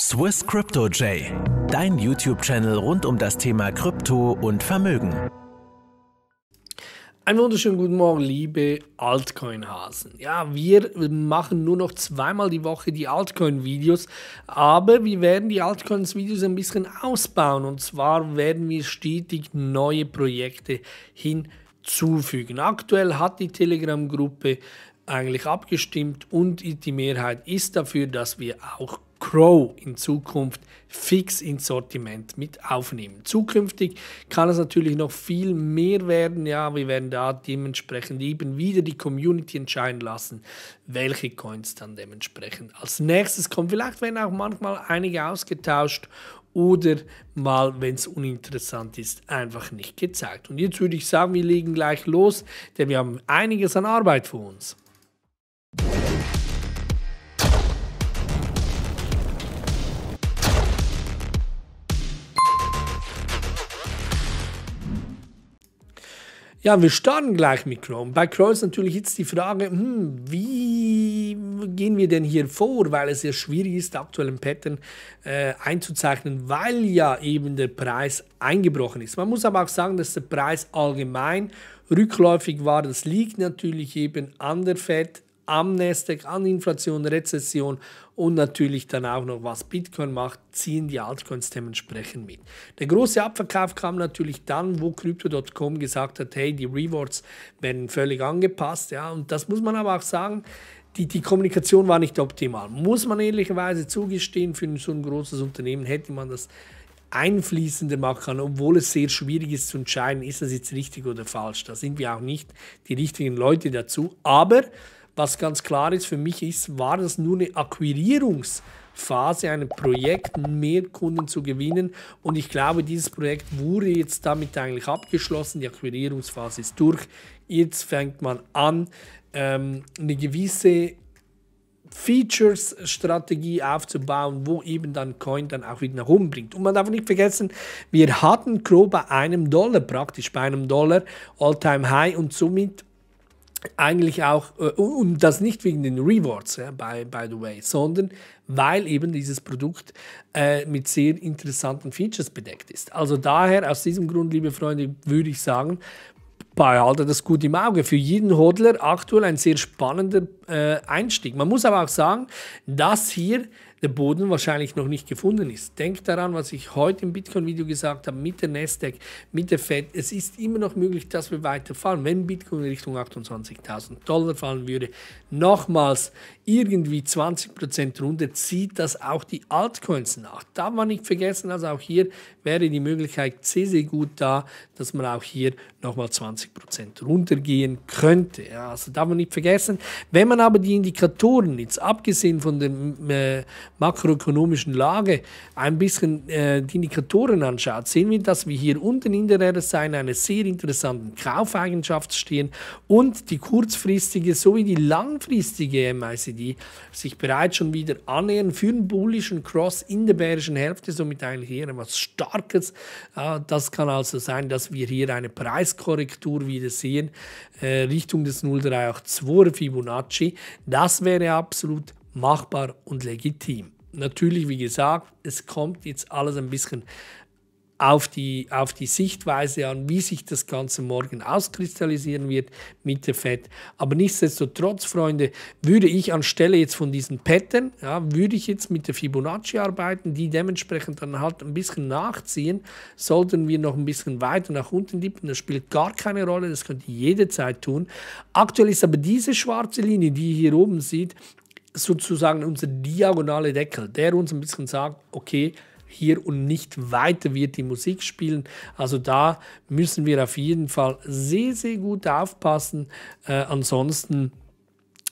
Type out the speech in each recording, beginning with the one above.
Swiss Crypto J, dein YouTube-Channel rund um das Thema Krypto und Vermögen. Einen wunderschönen guten Morgen, liebe Altcoin-Hasen. Ja, wir machen nur noch zweimal die Woche die Altcoin-Videos, aber wir werden die Altcoins-Videos ein bisschen ausbauen. Und zwar werden wir stetig neue Projekte hinzufügen. Aktuell hat die Telegram-Gruppe eigentlich abgestimmt und die Mehrheit ist dafür, dass wir auch Crow in Zukunft fix ins Sortiment mit aufnehmen. Zukünftig kann es natürlich noch viel mehr werden. Ja, wir werden da dementsprechend eben wieder die Community entscheiden lassen, welche Coins dann dementsprechend als nächstes kommen. Vielleicht werden auch manchmal einige ausgetauscht oder mal, wenn es uninteressant ist, einfach nicht gezeigt. Und jetzt würde ich sagen, wir legen gleich los, denn wir haben einiges an Arbeit vor uns. Ja, wir starten gleich mit Chrome. Bei Chrome ist natürlich jetzt die Frage, hm, wie gehen wir denn hier vor, weil es sehr schwierig ist, aktuellen Pattern äh, einzuzeichnen, weil ja eben der Preis eingebrochen ist. Man muss aber auch sagen, dass der Preis allgemein rückläufig war. Das liegt natürlich eben an der Fed, am Nasdaq, an Inflation, Rezession und natürlich dann auch noch, was Bitcoin macht, ziehen die Altcoins dementsprechend mit. Der große Abverkauf kam natürlich dann, wo Crypto.com gesagt hat, hey, die Rewards werden völlig angepasst. Ja, und das muss man aber auch sagen, die, die Kommunikation war nicht optimal. Muss man ehrlicherweise zugestehen, für so ein großes Unternehmen hätte man das einfließender machen kann, obwohl es sehr schwierig ist zu entscheiden, ist das jetzt richtig oder falsch. Da sind wir auch nicht die richtigen Leute dazu. Aber was ganz klar ist für mich, ist, war das nur eine Akquirierungsphase, ein Projekt, mehr Kunden zu gewinnen. Und ich glaube, dieses Projekt wurde jetzt damit eigentlich abgeschlossen. Die Akquirierungsphase ist durch. Jetzt fängt man an, ähm, eine gewisse Features-Strategie aufzubauen, wo eben dann Coin dann auch wieder nach oben bringt. Und man darf nicht vergessen, wir hatten Crow bei einem Dollar praktisch, bei einem Dollar All-Time-High und somit eigentlich auch, äh, und das nicht wegen den Rewards, ja, by, by the way, sondern weil eben dieses Produkt äh, mit sehr interessanten Features bedeckt ist. Also daher, aus diesem Grund, liebe Freunde, würde ich sagen, behalte das gut im Auge. Für jeden Hodler aktuell ein sehr spannender äh, Einstieg. Man muss aber auch sagen, dass hier der Boden wahrscheinlich noch nicht gefunden ist. Denkt daran, was ich heute im Bitcoin-Video gesagt habe, mit der Nasdaq, mit der Fed. Es ist immer noch möglich, dass wir weiterfahren, wenn Bitcoin in Richtung 28.000 Dollar fallen würde. Nochmals, irgendwie 20% runter zieht das auch die Altcoins nach. Darf man nicht vergessen, also auch hier wäre die Möglichkeit sehr, sehr gut da, dass man auch hier nochmal 20% runtergehen könnte. Ja, also darf man nicht vergessen. Wenn man aber die Indikatoren jetzt abgesehen von dem äh, makroökonomischen Lage ein bisschen äh, die Indikatoren anschaut, sehen wir, dass wir hier unten in der RSI in einer sehr interessanten Kaufeigenschaft stehen und die kurzfristige sowie die langfristige MICD sich bereits schon wieder annähern für einen bullischen Cross in der bärischen Hälfte, somit eigentlich eher etwas Starkes. Äh, das kann also sein, dass wir hier eine Preiskorrektur wieder sehen, äh, Richtung des 0,382 Fibonacci. Das wäre absolut machbar und legitim. Natürlich, wie gesagt, es kommt jetzt alles ein bisschen auf die, auf die Sichtweise an, wie sich das Ganze morgen auskristallisieren wird mit der FED. Aber nichtsdestotrotz, Freunde, würde ich anstelle jetzt von diesen Pattern, ja, würde ich jetzt mit der Fibonacci arbeiten, die dementsprechend dann halt ein bisschen nachziehen, sollten wir noch ein bisschen weiter nach unten dippen. Das spielt gar keine Rolle, das könnt ihr jederzeit tun. Aktuell ist aber diese schwarze Linie, die ihr hier oben seht, sozusagen unser diagonale Deckel, der uns ein bisschen sagt, okay, hier und nicht weiter wird die Musik spielen. Also da müssen wir auf jeden Fall sehr, sehr gut aufpassen. Äh, ansonsten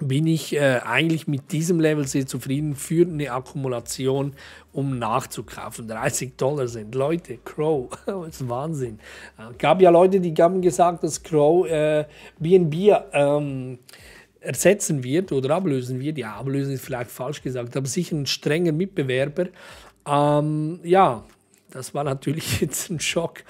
bin ich äh, eigentlich mit diesem Level sehr zufrieden für eine Akkumulation, um nachzukaufen. 30 Dollar sind. Leute, Crow, das ist Wahnsinn. Äh, gab ja Leute, die haben gesagt, dass Crow BNB äh, ähm, ersetzen wird oder ablösen wird. Ja, ablösen ist vielleicht falsch gesagt, aber sicher ein strenger Mitbewerber. Ähm, ja, das war natürlich jetzt ein Schock,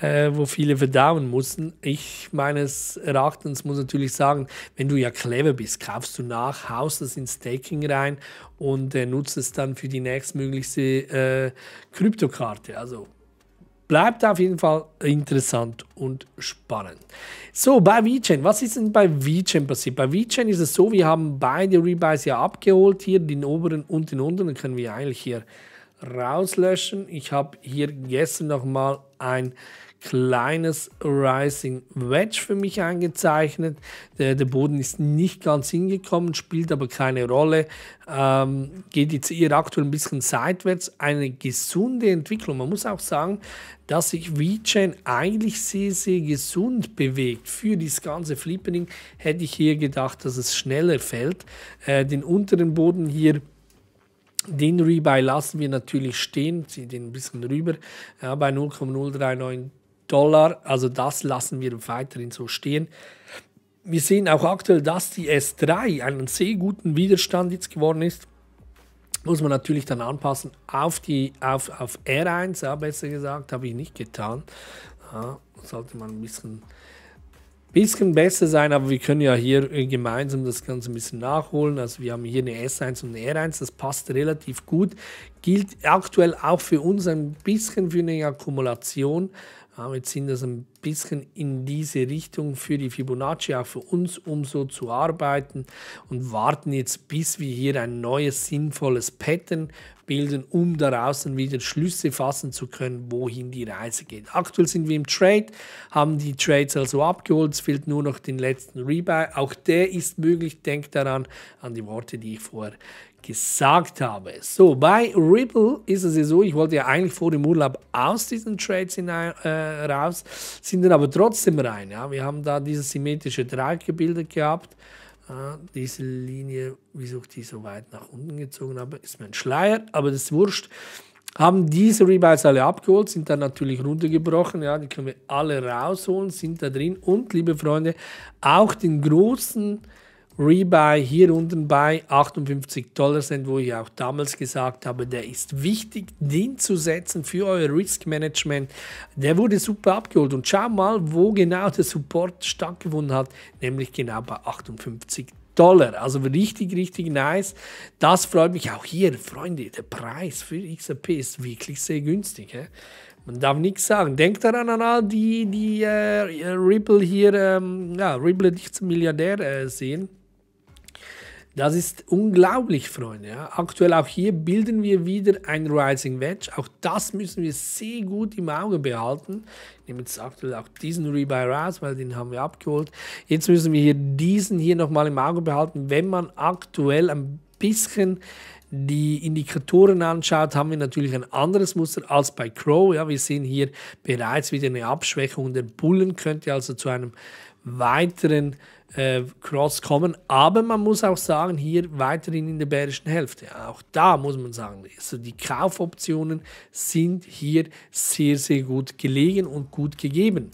äh, wo viele verdauen mussten. Ich meines Erachtens muss natürlich sagen, wenn du ja clever bist, kaufst du nach, haust es ins Staking rein und äh, nutzt es dann für die nächstmöglichste äh, Kryptokarte. Also bleibt auf jeden Fall interessant und spannend. So, bei VeChain, was ist denn bei VeChain passiert? Bei VeChain ist es so, wir haben beide Rebuys ja abgeholt, hier den oberen und den unteren, können wir eigentlich hier rauslöschen. Ich habe hier gestern nochmal ein kleines Rising Wedge für mich eingezeichnet. Der, der Boden ist nicht ganz hingekommen, spielt aber keine Rolle. Ähm, geht jetzt eher aktuell ein bisschen seitwärts. Eine gesunde Entwicklung. Man muss auch sagen, dass sich VeChain eigentlich sehr, sehr gesund bewegt. Für das ganze Flippering hätte ich hier gedacht, dass es schneller fällt. Äh, den unteren Boden hier den Rebuy lassen wir natürlich stehen, ziehen den ein bisschen rüber. Ja, bei 0,039 Dollar. Also das lassen wir weiterhin so stehen. Wir sehen auch aktuell, dass die S3 einen sehr guten Widerstand jetzt geworden ist. Muss man natürlich dann anpassen auf, die, auf, auf R1, ja, besser gesagt, habe ich nicht getan. Ja, sollte man ein bisschen, bisschen besser sein, aber wir können ja hier gemeinsam das Ganze ein bisschen nachholen. Also wir haben hier eine S1 und eine R1, das passt relativ gut. Gilt aktuell auch für uns ein bisschen für eine Akkumulation. Jetzt sind das ein bisschen in diese Richtung für die Fibonacci, auch für uns, um so zu arbeiten und warten jetzt, bis wir hier ein neues sinnvolles Pattern bilden, um daraus dann wieder Schlüsse fassen zu können, wohin die Reise geht. Aktuell sind wir im Trade, haben die Trades also abgeholt, es fehlt nur noch den letzten Rebuy. Auch der ist möglich, denkt daran, an die Worte, die ich vorher gesagt habe. So, bei Ripple ist es ja so, ich wollte ja eigentlich vor dem Urlaub aus diesen Trades hinein, äh, raus, sind dann aber trotzdem rein. Ja? Wir haben da dieses symmetrische Dreieck gebildet gehabt. Ja, äh, diese Linie, wieso ich die so weit nach unten gezogen habe, ist mein Schleier, aber das ist wurscht. Haben diese Rebuys alle abgeholt, sind dann natürlich runtergebrochen, ja, die können wir alle rausholen, sind da drin und, liebe Freunde, auch den großen Rebuy hier unten bei 58 Dollar Cent, wo ich auch damals gesagt habe, der ist wichtig, den zu setzen für euer Risk Management. Der wurde super abgeholt und schau mal, wo genau der Support stattgefunden hat, nämlich genau bei 58 Dollar. Also richtig, richtig nice. Das freut mich auch hier, Freunde. Der Preis für XRP ist wirklich sehr günstig. He? Man darf nichts sagen. Denkt daran an all die, die äh, Ripple hier, ähm, ja, Ripple nicht zum Milliardär äh, sehen. Das ist unglaublich, Freunde. Ja. Aktuell auch hier bilden wir wieder ein Rising Wedge. Auch das müssen wir sehr gut im Auge behalten. Ich nehme jetzt aktuell auch diesen Rebuy raus, weil den haben wir abgeholt. Jetzt müssen wir hier diesen hier nochmal im Auge behalten. Wenn man aktuell ein bisschen die Indikatoren anschaut, haben wir natürlich ein anderes Muster als bei Crow. Ja, wir sehen hier bereits wieder eine Abschwächung der Bullen, könnte also zu einem weiteren äh, Cross kommen. Aber man muss auch sagen, hier weiterhin in der bärischen Hälfte. Auch da muss man sagen, also die Kaufoptionen sind hier sehr, sehr gut gelegen und gut gegeben.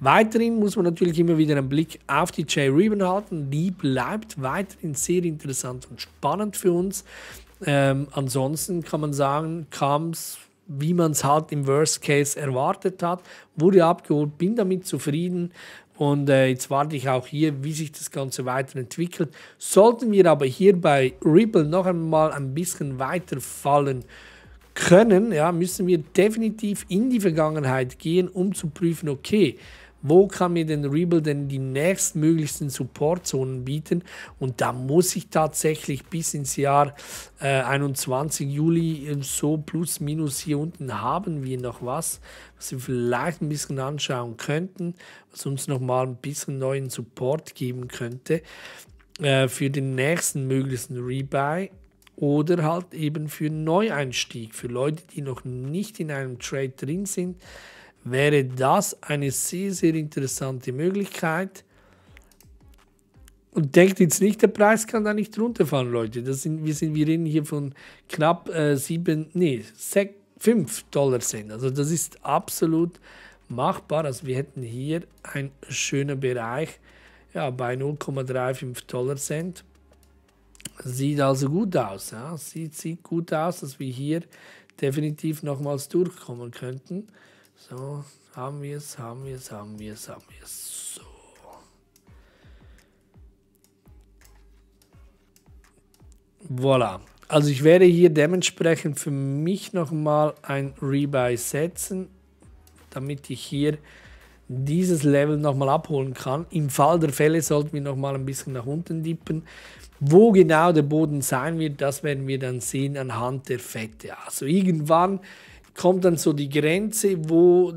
Weiterhin muss man natürlich immer wieder einen Blick auf die Jay Ribbon halten. Die bleibt weiterhin sehr interessant und spannend für uns. Ähm, ansonsten kann man sagen, kam es wie man es halt im Worst Case erwartet hat, wurde abgeholt, bin damit zufrieden, und äh, jetzt warte ich auch hier, wie sich das Ganze weiterentwickelt. Sollten wir aber hier bei Ripple noch einmal ein bisschen weiterfallen können, ja, müssen wir definitiv in die Vergangenheit gehen, um zu prüfen, okay, wo kann mir den Rebel denn die nächstmöglichsten Supportzonen bieten? Und da muss ich tatsächlich bis ins Jahr äh, 21 Juli ähm, so plus minus hier unten haben wir noch was, was wir vielleicht ein bisschen anschauen könnten, was uns nochmal ein bisschen neuen Support geben könnte äh, für den nächsten möglichen Rebuy oder halt eben für Neueinstieg, für Leute, die noch nicht in einem Trade drin sind, wäre das eine sehr, sehr interessante Möglichkeit. Und denkt jetzt nicht, der Preis kann da nicht runterfahren, Leute. Das sind, wir, sind, wir reden hier von knapp äh, 7, nee, 6, 5 Dollar Cent. Also das ist absolut machbar. Also wir hätten hier einen schönen Bereich ja, bei 0,35 Dollar Cent. Sieht also gut aus. Ja? Sieht, sieht gut aus, dass wir hier definitiv nochmals durchkommen könnten. So, haben wir es, haben wir es, haben wir es, haben wir es. So. Voilà. Also ich werde hier dementsprechend für mich nochmal ein Rebuy setzen, damit ich hier dieses Level nochmal abholen kann. Im Fall der Fälle sollten wir nochmal ein bisschen nach unten dippen. Wo genau der Boden sein wird, das werden wir dann sehen anhand der Fette. Also irgendwann kommt dann so die Grenze, wo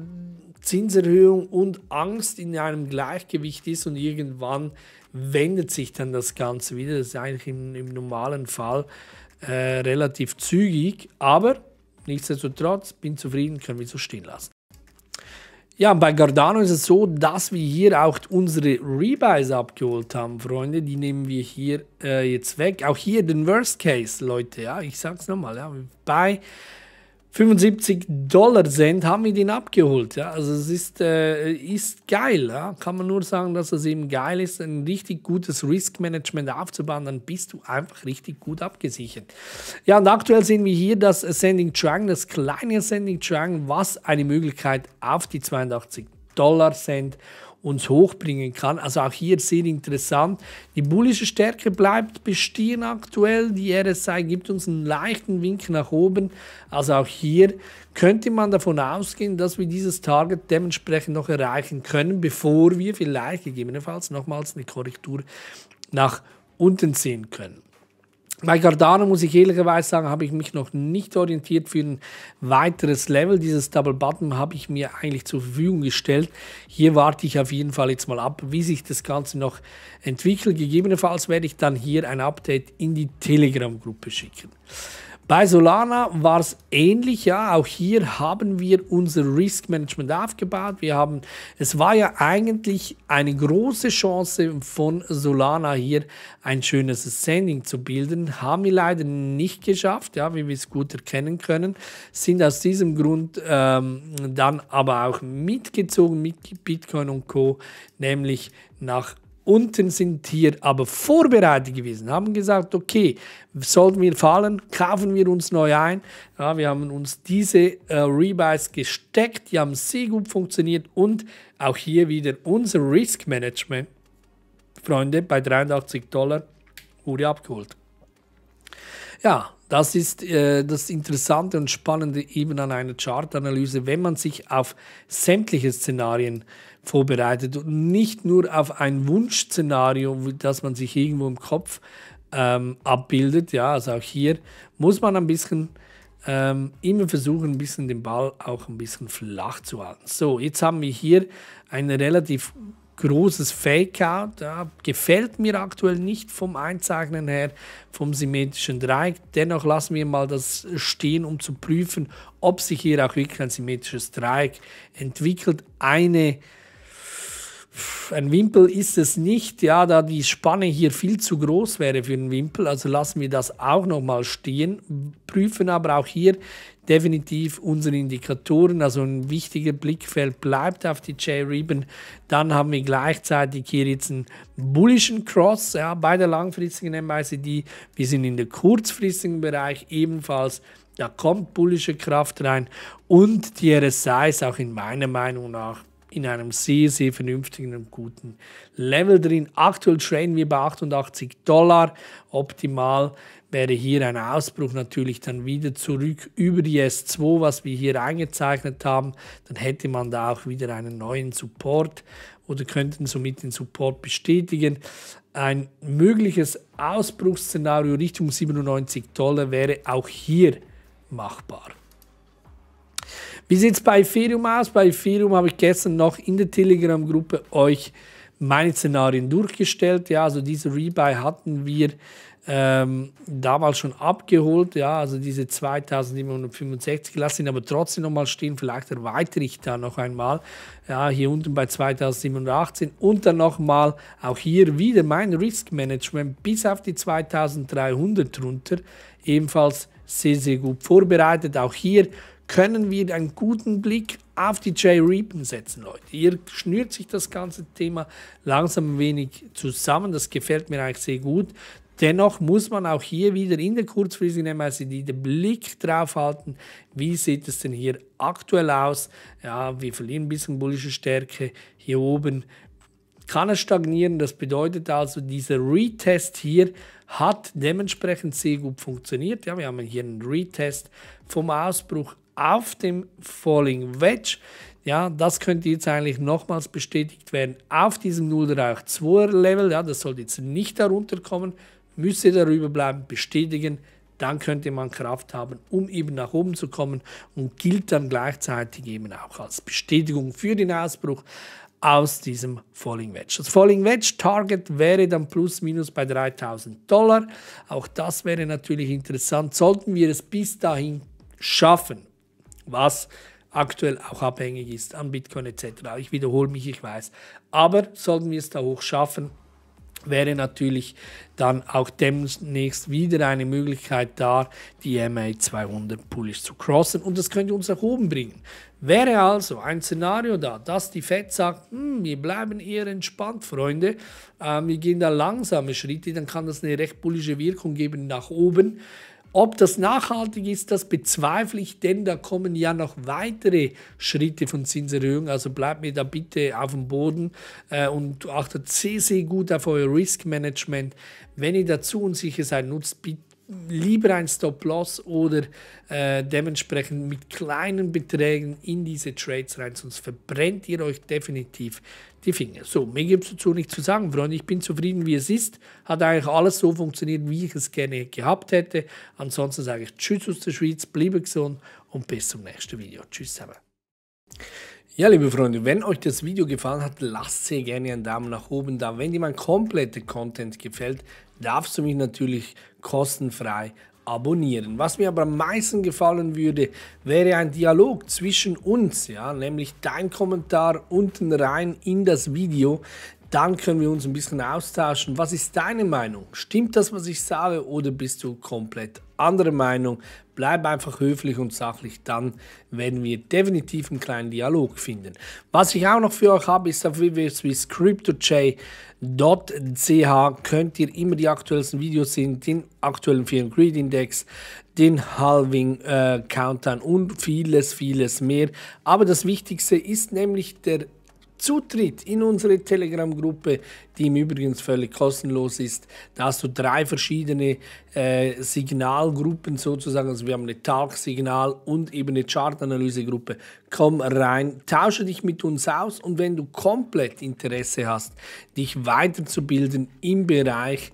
Zinserhöhung und Angst in einem Gleichgewicht ist und irgendwann wendet sich dann das Ganze wieder. Das ist eigentlich im, im normalen Fall äh, relativ zügig, aber nichtsdestotrotz bin zufrieden, können wir so stehen lassen. Ja, bei Gardano ist es so, dass wir hier auch unsere Rebuys abgeholt haben, Freunde. Die nehmen wir hier äh, jetzt weg. Auch hier den Worst Case, Leute. Ja, ich sag's nochmal. Ja, bei 75 Dollar Cent haben wir den abgeholt. Ja? Also es ist, äh, ist geil. Ja? Kann man nur sagen, dass es eben geil ist, ein richtig gutes Risk-Management aufzubauen, dann bist du einfach richtig gut abgesichert. Ja, und aktuell sehen wir hier das Ascending Triangle, das kleine Ascending Triangle, was eine Möglichkeit auf die 82 Dollar Cent uns hochbringen kann. Also auch hier sehr interessant. Die bullische Stärke bleibt bestehen aktuell. Die RSI gibt uns einen leichten Wink nach oben. Also auch hier könnte man davon ausgehen, dass wir dieses Target dementsprechend noch erreichen können, bevor wir vielleicht gegebenenfalls nochmals eine Korrektur nach unten sehen können. Bei Cardano muss ich ehrlicherweise sagen, habe ich mich noch nicht orientiert für ein weiteres Level. Dieses Double Button habe ich mir eigentlich zur Verfügung gestellt. Hier warte ich auf jeden Fall jetzt mal ab, wie sich das Ganze noch entwickelt. Gegebenenfalls werde ich dann hier ein Update in die Telegram-Gruppe schicken. Bei Solana war es ähnlich, ja. Auch hier haben wir unser Risk Management aufgebaut. Wir haben, es war ja eigentlich eine große Chance von Solana hier ein schönes Sending zu bilden. Haben wir leider nicht geschafft, ja, wie wir es gut erkennen können. Sind aus diesem Grund ähm, dann aber auch mitgezogen mit Bitcoin und Co., nämlich nach unten sind hier aber vorbereitet gewesen, haben gesagt, okay, sollten wir fallen, kaufen wir uns neu ein. Ja, wir haben uns diese äh, Rebuys gesteckt, die haben sehr gut funktioniert und auch hier wieder unser Risk Management, Freunde, bei 83 Dollar wurde abgeholt. Ja, das ist äh, das Interessante und Spannende eben an einer Chartanalyse, wenn man sich auf sämtliche Szenarien äh, vorbereitet und nicht nur auf ein Wunschszenario, das man sich irgendwo im Kopf ähm, abbildet. Ja, also auch hier muss man ein bisschen ähm, immer versuchen, ein bisschen den Ball auch ein bisschen flach zu halten. So, jetzt haben wir hier ein relativ großes Fakeout. Ja, gefällt mir aktuell nicht vom Einzeichnen her, vom symmetrischen Dreieck. Dennoch lassen wir mal das stehen, um zu prüfen, ob sich hier auch wirklich ein symmetrisches Dreieck entwickelt. Eine ein Wimpel ist es nicht, ja, da die Spanne hier viel zu groß wäre für einen Wimpel. Also lassen wir das auch nochmal stehen, prüfen aber auch hier definitiv unsere Indikatoren. Also ein wichtiger Blickfeld bleibt auf die J-Ribbon. Dann haben wir gleichzeitig hier jetzt einen bullischen Cross ja, bei der langfristigen MICD. Wir sind in der kurzfristigen Bereich ebenfalls da kommt bullische Kraft rein und die RSI ist auch in meiner Meinung nach in einem sehr, sehr vernünftigen und guten Level drin. Aktuell traden wir bei 88 Dollar. Optimal wäre hier ein Ausbruch natürlich dann wieder zurück über die S2, was wir hier eingezeichnet haben. Dann hätte man da auch wieder einen neuen Support oder könnten somit den Support bestätigen. Ein mögliches Ausbruchsszenario Richtung 97 Dollar wäre auch hier machbar. Wie sieht es bei Ethereum aus? Bei Ethereum habe ich gestern noch in der Telegram-Gruppe euch meine Szenarien durchgestellt. Ja, also diese Rebuy hatten wir ähm, damals schon abgeholt. Ja, also diese 2765 lasse ihn aber trotzdem nochmal stehen. Vielleicht erweitere ich da noch einmal. Ja, hier unten bei 2718 und dann nochmal auch hier wieder mein Risk Management bis auf die 2300 runter. Ebenfalls sehr, sehr gut vorbereitet. Auch hier können wir einen guten Blick auf die Jay Reapen setzen, Leute. Hier schnürt sich das ganze Thema langsam ein wenig zusammen. Das gefällt mir eigentlich sehr gut. Dennoch muss man auch hier wieder in der kurzfristigen MICD den Blick drauf halten, wie sieht es denn hier aktuell aus. Ja, wir verlieren ein bisschen bullische Stärke hier oben. Kann es stagnieren, das bedeutet also, dieser Retest hier hat dementsprechend sehr gut funktioniert. Ja, wir haben hier einen Retest vom Ausbruch auf dem Falling Wedge. Ja, das könnte jetzt eigentlich nochmals bestätigt werden auf diesem 0,32er Level. Ja, das sollte jetzt nicht darunter kommen, müsste darüber bleiben, bestätigen. Dann könnte man Kraft haben, um eben nach oben zu kommen und gilt dann gleichzeitig eben auch als Bestätigung für den Ausbruch aus diesem Falling Wedge. Das Falling Wedge Target wäre dann plus minus bei 3000 Dollar. Auch das wäre natürlich interessant. Sollten wir es bis dahin schaffen, was aktuell auch abhängig ist an Bitcoin etc. Ich wiederhole mich, ich weiß. Aber sollten wir es da hoch schaffen, wäre natürlich dann auch demnächst wieder eine Möglichkeit da, die MA 200 Bullish zu crossen und das könnte uns nach oben bringen. Wäre also ein Szenario da, dass die Fed sagt, hm, wir bleiben eher entspannt, Freunde, ähm, wir gehen da langsame Schritte, dann kann das eine recht bullische Wirkung geben nach oben. Ob das nachhaltig ist, das bezweifle ich, denn da kommen ja noch weitere Schritte von Zinserhöhung. Also bleibt mir da bitte auf dem Boden äh, und achtet sehr, sehr gut auf euer Risk Management. Wenn ihr dazu unsicher seid, nutzt bitte lieber ein Stop-Loss oder äh, dementsprechend mit kleinen Beträgen in diese Trades rein, sonst verbrennt ihr euch definitiv die Finger. So, mehr gibt es dazu nicht zu sagen, Freunde. Ich bin zufrieden, wie es ist. Hat eigentlich alles so funktioniert, wie ich es gerne gehabt hätte. Ansonsten sage ich Tschüss aus der Schweiz, bleibe gesund und bis zum nächsten Video. Tschüss zusammen. Ja, liebe Freunde, wenn euch das Video gefallen hat, lasst sehr gerne einen Daumen nach oben da. Wenn dir mein kompletter Content gefällt, darfst du mich natürlich kostenfrei abonnieren. Was mir aber am meisten gefallen würde, wäre ein Dialog zwischen uns, ja, nämlich dein Kommentar unten rein in das Video, dann können wir uns ein bisschen austauschen. Was ist deine Meinung? Stimmt das, was ich sage, oder bist du komplett anderer Meinung? Bleib einfach höflich und sachlich, dann werden wir definitiv einen kleinen Dialog finden. Was ich auch noch für euch habe, ist auf www.cryptoj.ch könnt ihr immer die aktuellsten Videos sehen, den aktuellen Fear Greed Index, den Halving äh, Countdown und vieles, vieles mehr. Aber das Wichtigste ist nämlich der Zutritt in unsere Telegram-Gruppe, die im Übrigen völlig kostenlos ist. Da hast du drei verschiedene äh, Signalgruppen sozusagen. Also wir haben eine Tagsignal und eben eine chart analyse gruppe Komm rein, tausche dich mit uns aus und wenn du komplett Interesse hast, dich weiterzubilden im Bereich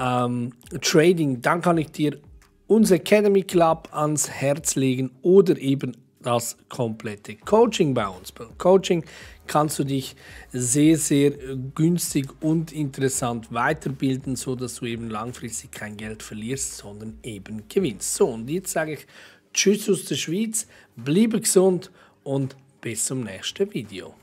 ähm, Trading, dann kann ich dir unser Academy Club ans Herz legen oder eben das komplette Coaching bei uns. Coaching kannst du dich sehr, sehr günstig und interessant weiterbilden, sodass du eben langfristig kein Geld verlierst, sondern eben gewinnst. So, und jetzt sage ich Tschüss aus der Schweiz, bleibe gesund und bis zum nächsten Video.